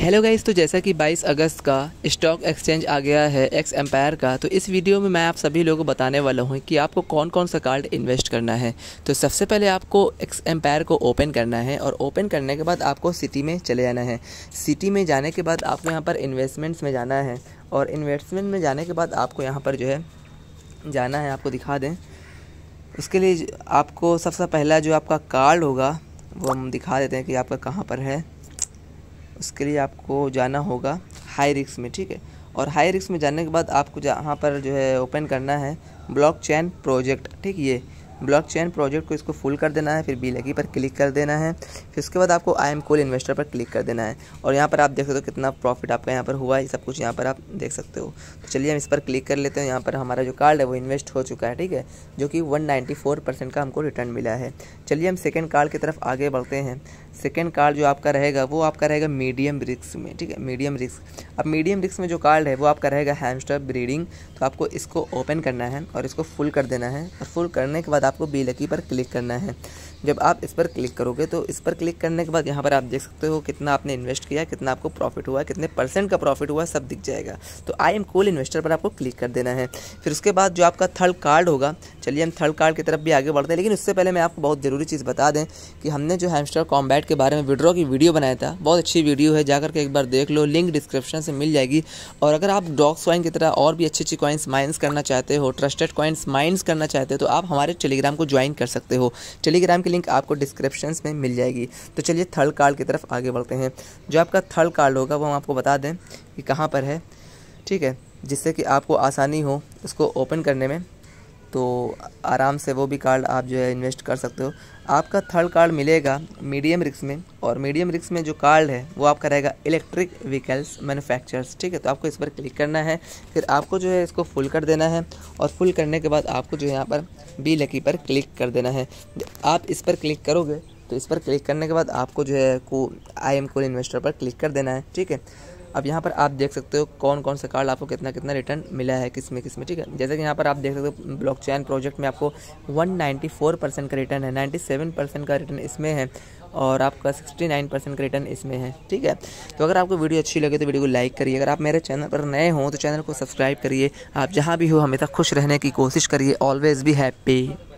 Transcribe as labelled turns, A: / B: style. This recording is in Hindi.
A: हेलो गाइस तो जैसा कि 22 अगस्त का स्टॉक एक्सचेंज आ गया है एक्स एम्पायर का तो इस वीडियो में मैं आप सभी लोगों को बताने वाला हूँ कि आपको कौन कौन सा कार्ड इन्वेस्ट करना है तो सबसे पहले आपको एक्स एम्पायर को ओपन करना है और ओपन करने के बाद आपको सिटी में चले जाना है सिटी में जाने के बाद आपको यहाँ पर इन्वेस्टमेंट्स में जाना है और इन्वेस्टमेंट में जाने के बाद आपको यहाँ पर जो है जाना है आपको दिखा दें उसके लिए आपको सबसे पहला जो आपका कार्ड होगा वो हम दिखा देते हैं कि आपका कहाँ पर है उसके लिए आपको जाना होगा हाई रिक्स में ठीक है और हाई रिक्स में जाने के बाद आपको जहाँ पर जो है ओपन करना है चैन प्रोजेक्ट ठीक ये ब्लॉकचेन प्रोजेक्ट को इसको फुल कर देना है फिर बी e लगी पर क्लिक कर देना है फिर उसके बाद आपको आई एम कोल इन्वेस्टर पर क्लिक कर देना है और यहाँ पर आप देख सकते हो कितना प्रॉफिट आपका यहाँ पर हुआ है सब कुछ यहाँ पर आप देख सकते हो तो चलिए हम इस पर क्लिक कर लेते हैं यहाँ पर हमारा जो कार्ड है वो इन्वेस्ट हो चुका है ठीक है जो कि वन का हमको रिटर्न मिला है चलिए हम सेकेंड कार्ड की तरफ आगे बढ़ते हैं सेकेंड कार्ड जो आपका रहेगा वो आपका रहेगा मीडियम रिस्क में ठीक है मीडियम रिस्क अब मीडियम रिस्क में जो कार्ड है वो आपका रहेगा हैमस्टर ब्रीडिंग तो आपको इसको ओपन करना है और इसको फुल कर देना है और फुल करने के बाद आपको बी लकी पर क्लिक करना है जब आप इस पर क्लिक करोगे तो इस पर क्लिक करने के बाद यहाँ पर आप देख सकते हो कितना आपने इन्वेस्ट किया कितना आपको प्रॉफिट हुआ कितने परसेंट का प्रॉफिट हुआ सब दिख जाएगा तो आई एम कोल इन्वेस्टर पर आपको क्लिक कर देना है फिर उसके बाद जो आपका थर्ड कार्ड होगा चलिए हम थर्ड कार्ड की तरफ भी आगे बढ़ते हैं लेकिन उससे पहले मैं आपको बहुत ज़रूरी चीज़ बता दें कि हमने जो हैमस्टर कॉम्बैट के बारे में विड्रॉ की वीडियो बनाया था बहुत अच्छी वीडियो है जाकर के एक बार देख लो लिंक डिस्क्रिप्शन से मिल जाएगी और अगर आप डॉग्स कॉइन की तरह और भी अच्छी अच्छी कॉइन्स माइंस करना चाहते हो ट्रस्टेड कॉइन्स माइंस करना चाहते हो तो आप हमारे टेलीग्राम टेलीग्राम को ज्वाइन कर सकते हो टेलीग्राम की लिंक आपको डिस्क्रिप्शन में मिल जाएगी तो चलिए थर्ड कार्ड की तरफ आगे बढ़ते हैं जो आपका थर्ड कार्ड होगा वो हम आपको बता दें कि कहाँ पर है ठीक है जिससे कि आपको आसानी हो उसको ओपन करने में तो आराम से वो भी कार्ड आप जो है इन्वेस्ट कर सकते हो आपका थर्ड कार्ड मिलेगा मीडियम रिक्स में और मीडियम रिक्स में जो कार्ड है वो आपका रहेगा इलेक्ट्रिक व्हीकल्स मैन्युफैक्चरर्स ठीक है तो आपको इस पर क्लिक करना है फिर आपको जो है इसको फुल कर देना है और फुल करने के बाद आपको जो है यहाँ पर बी लकी पर क्लिक कर देना है आप इस पर क्लिक करोगे तो इस पर क्लिक करने के बाद आपको जो है को आई एम कोल इन्वेस्टर पर क्लिक कर देना है ठीक है अब यहाँ पर आप देख सकते हो कौन कौन सा कार्ड आपको कितना कितना रिटर्न मिला है किस में किस में ठीक है जैसे कि यहाँ पर आप देख सकते हो ब्लॉकचेन प्रोजेक्ट में आपको 194 परसेंट का रिटर्न है 97 परसेंट का रिटर्न इसमें है और आपका 69 परसेंट का रिटर्न इसमें है ठीक है तो अगर आपको वीडियो अच्छी लगे तो वीडियो को लाइक करिए अगर आप मेरे चैनल पर नए हों तो चैनल को सब्सक्राइब करिए आप जहाँ भी हो हमेशा खुश रहने की कोशिश करिए ऑलवेज़ भी हैप्पी